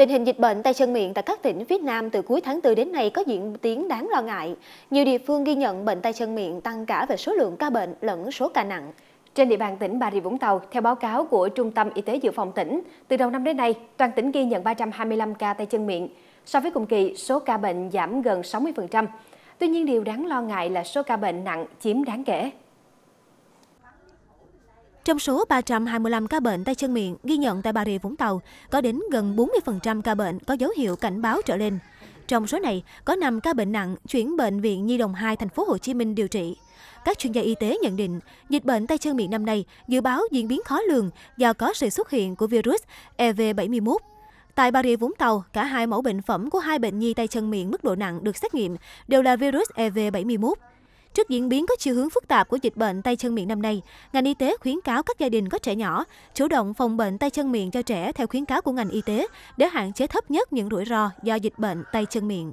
Tình hình dịch bệnh tay chân miệng tại các tỉnh phía Nam từ cuối tháng 4 đến nay có diễn tiến đáng lo ngại. Nhiều địa phương ghi nhận bệnh tay chân miệng tăng cả về số lượng ca bệnh lẫn số ca nặng. Trên địa bàn tỉnh Bà Rịa Vũng Tàu, theo báo cáo của Trung tâm Y tế Dự phòng tỉnh, từ đầu năm đến nay, toàn tỉnh ghi nhận 325 ca tay chân miệng. So với cùng kỳ, số ca bệnh giảm gần 60%. Tuy nhiên, điều đáng lo ngại là số ca bệnh nặng chiếm đáng kể. Trong số 325 ca bệnh tay chân miệng ghi nhận tại Bà Rịa Vũng Tàu, có đến gần 40% ca bệnh có dấu hiệu cảnh báo trở lên. Trong số này, có 5 ca bệnh nặng chuyển bệnh viện Nhi đồng 2 thành phố Hồ Chí Minh điều trị. Các chuyên gia y tế nhận định, dịch bệnh tay chân miệng năm nay dự báo diễn biến khó lường do có sự xuất hiện của virus EV71. Tại Bà Rịa Vũng Tàu, cả hai mẫu bệnh phẩm của hai bệnh nhi tay chân miệng mức độ nặng được xét nghiệm đều là virus EV71. Trước diễn biến có chiều hướng phức tạp của dịch bệnh tay chân miệng năm nay, ngành y tế khuyến cáo các gia đình có trẻ nhỏ chủ động phòng bệnh tay chân miệng cho trẻ theo khuyến cáo của ngành y tế để hạn chế thấp nhất những rủi ro do dịch bệnh tay chân miệng.